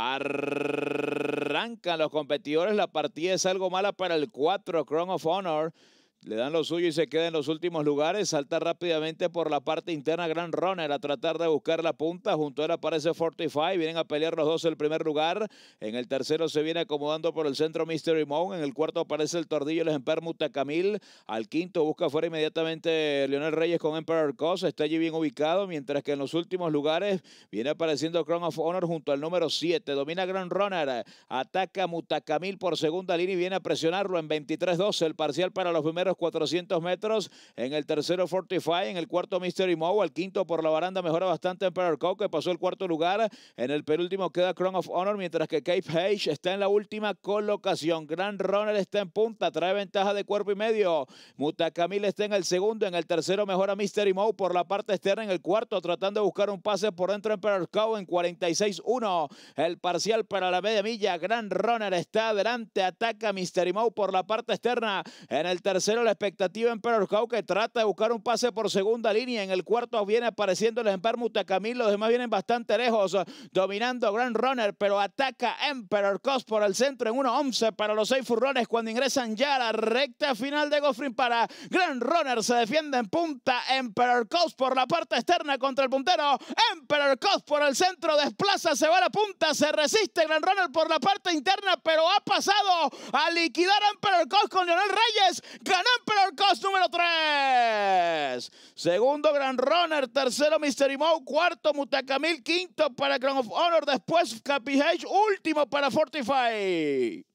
Arrancan los competidores, la partida es algo mala para el 4, Crown of Honor. Le dan lo suyo y se queda en los últimos lugares. Salta rápidamente por la parte interna Grand Runner a tratar de buscar la punta. Junto a él aparece Fortify. Vienen a pelear los dos el primer lugar. En el tercero se viene acomodando por el centro Mystery Moon. En el cuarto aparece el Tordillo el Emperor Mutacamil, Al quinto busca fuera inmediatamente Leonel Reyes con Emperor Cos. Está allí bien ubicado. Mientras que en los últimos lugares viene apareciendo Crown of Honor junto al número 7. Domina Grand Runner. Ataca Mutacamil por segunda línea y viene a presionarlo en 23-12. El parcial para los primeros 400 metros, en el tercero Fortify, en el cuarto Mystery Mow, al quinto por la baranda mejora bastante Emperor Cow, que pasó el cuarto lugar, en el penúltimo queda Crown of Honor, mientras que Cape Hage está en la última colocación, Grand Runner está en punta, trae ventaja de cuerpo y medio, Mutacamil está en el segundo, en el tercero mejora Mystery Mow por la parte externa, en el cuarto tratando de buscar un pase por dentro Emperor Cow en 46-1, el parcial para la media milla, Grand Runner está adelante, ataca Mystery Mow por la parte externa, en el tercero la expectativa en Cow que trata de buscar un pase por segunda línea. En el cuarto viene apareciendo el Emperor Mutacamil. Los demás vienen bastante lejos, dominando Grand Runner, pero ataca Emperor Cost por el centro en 1-11 para los seis furrones cuando ingresan ya a la recta final de Goffrin para Grand Runner. Se defiende en punta Emperor cost por la parte externa contra el puntero. Emperor Cos por el centro, desplaza, se va a la punta, se resiste Grand Runner por la parte interna, pero ha pasado a liquidar Emperor Cos con Leonel Reyes. Ganó Emperor Cost número 3. Segundo, Grand Runner. Tercero, Mystery Mode. Cuarto, Mutakamil. Quinto para Crown of Honor. Después, Capi Último para Fortify.